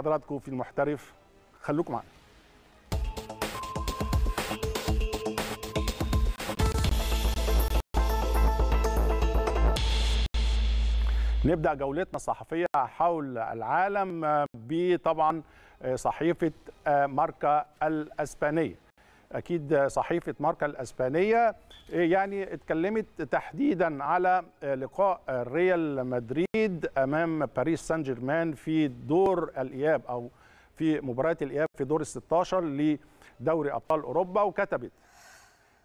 حضراتكم في المحترف خلوكم معنا نبدا جولتنا الصحفيه حول العالم بطبعا آه، صحيفه آه، ماركا الاسبانيه اكيد صحيفه ماركا الاسبانيه إيه يعني اتكلمت تحديدا على لقاء ريال مدريد امام باريس سان جيرمان في دور الاياب او في مباراه الاياب في دور ال 16 لدوري ابطال اوروبا وكتبت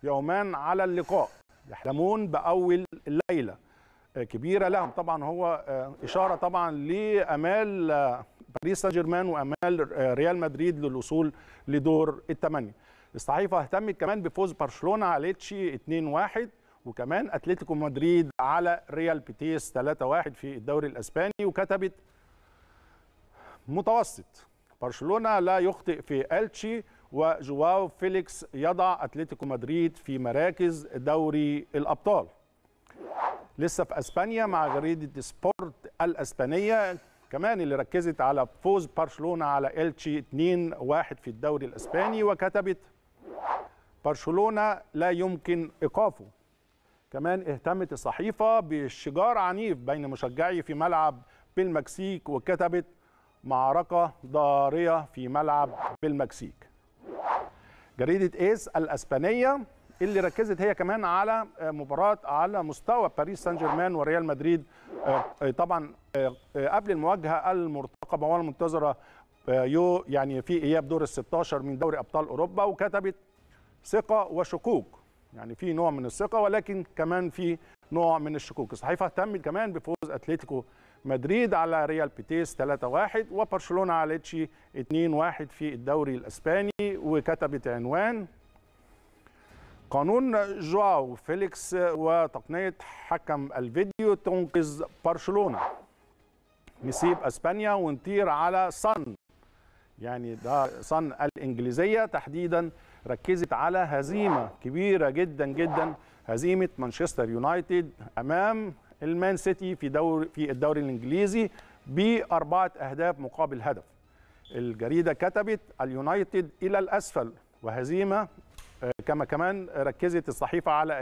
يومان على اللقاء يحلمون باول الليله كبيره لهم طبعا هو آه، اشاره طبعا لامال آه، باريس سان جيرمان وامال آه، ريال مدريد للوصول لدور الثمانيه الصحيفه اهتمت كمان بفوز برشلونه على ليتشي 2-1 وكمان اتلتيكو مدريد على ريال بيتيس 3-1 في الدوري الاسباني وكتبت متوسط برشلونه لا يخطئ في التشي وجواو فيليكس يضع اتلتيكو مدريد في مراكز دوري الابطال لسه في اسبانيا مع جريده سبورت الاسبانيه كمان اللي ركزت على فوز برشلونه على التشي 2-1 في الدوري الاسباني وكتبت برشلونه لا يمكن ايقافه كمان اهتمت الصحيفه بالشجار عنيف بين مشجعي في ملعب بالمكسيك وكتبت معركه ضاريه في ملعب بالمكسيك جريده ايس الاسبانيه اللي ركزت هي كمان على مباراه على مستوى باريس سان جيرمان وريال مدريد آه، آه، طبعا آه، قبل المواجهه المرتقبه والمنتظره يو يعني في اياب دور ال 16 من دوري ابطال اوروبا وكتبت ثقه وشكوك يعني في نوع من الثقه ولكن كمان في نوع من الشكوك الصحيفه اهتمت كمان بفوز اتلتيكو مدريد على ريال بيتيس 3-1 وبرشلونه على ليتشي 2-1 في الدوري الاسباني وكتبت عنوان قانون جواو فيليكس وتقنيه حكم الفيديو تنقذ برشلونه نسيب اسبانيا ونطير على صن يعني ده صن الانجليزيه تحديدا ركزت على هزيمه كبيره جدا جدا هزيمه مانشستر يونايتد امام المان سيتي في دور في الدوري الانجليزي باربعه اهداف مقابل هدف الجريده كتبت اليونايتد الى الاسفل وهزيمه آه، كما كمان ركزت الصحيفه على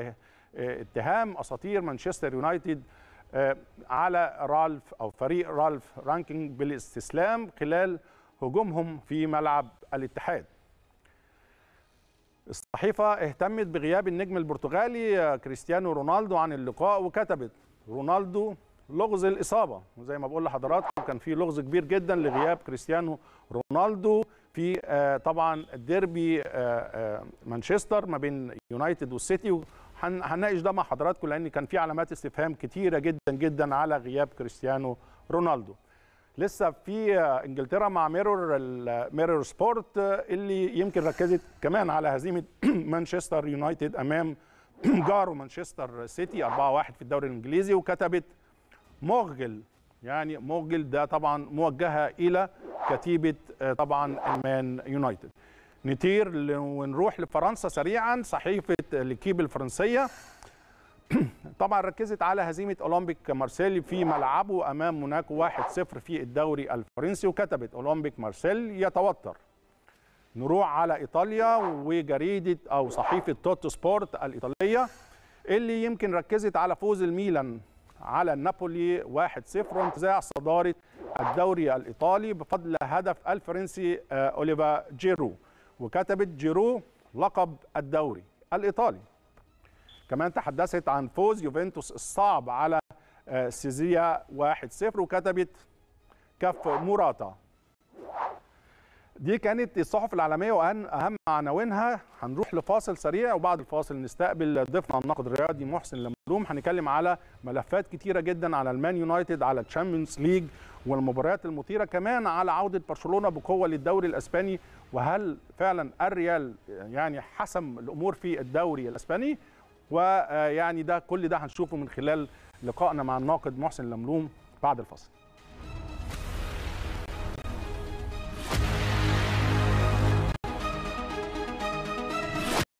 آه، اتهام اساطير مانشستر يونايتد آه، على رالف او فريق رالف رانكينج بالاستسلام خلال هجومهم في ملعب الاتحاد الصحيفة اهتمت بغياب النجم البرتغالي كريستيانو رونالدو عن اللقاء وكتبت رونالدو لغز الإصابة وزي ما بقول لحضراتكم كان في لغز كبير جدا لغياب كريستيانو رونالدو في آه، طبعا ديربي آه، آه، مانشستر ما بين يونايتد والسيتي هنناقش ده مع حضراتكم لأن كان في علامات استفهام كتيرة جدا جدا على غياب كريستيانو رونالدو لسه في انجلترا مع ميرور ميرور سبورت اللي يمكن ركزت كمان على هزيمه مانشستر يونايتد امام جارو مانشستر سيتي 4-1 في الدوري الانجليزي وكتبت مغل يعني مغل ده طبعا موجهه الى كتيبه آه، طبعا المان يونايتد نطير ونروح لفرنسا سريعا صحيفه الكيب الفرنسيه طبعا ركزت على هزيمه اولمبيك مارسيلي في ملعبه امام موناكو 1-0 في الدوري الفرنسي وكتبت اولمبيك مارسيل يتوتر نروح على ايطاليا وجريده او صحيفه توتو سبورت الايطاليه اللي يمكن ركزت على فوز الميلان على النابولي 1-0 وانتزاع صداره الدوري الايطالي بفضل هدف الفرنسي آه، اوليفا جيرو وكتبت جيرو لقب الدوري الايطالي كمان تحدثت عن فوز يوفنتوس الصعب على آه، سيزيا 1-0 وكتبت كف موراتا دي كانت الصحف العالمية وأن أهم عناوينها هنروح لفاصل سريع وبعد الفاصل نستقبل ضيفنا الناقد الرياضي محسن المظلوم هنتكلم على ملفات كتيرة جدا على المان يونايتد على الشامبيونز ليج والمباريات المثيرة كمان على عودة برشلونة بقوة للدوري الأسباني وهل فعلا الريال يعني حسم الأمور في الدوري الأسباني ويعني ده كل ده هنشوفه من خلال لقائنا مع الناقد محسن لملوم بعد الفصل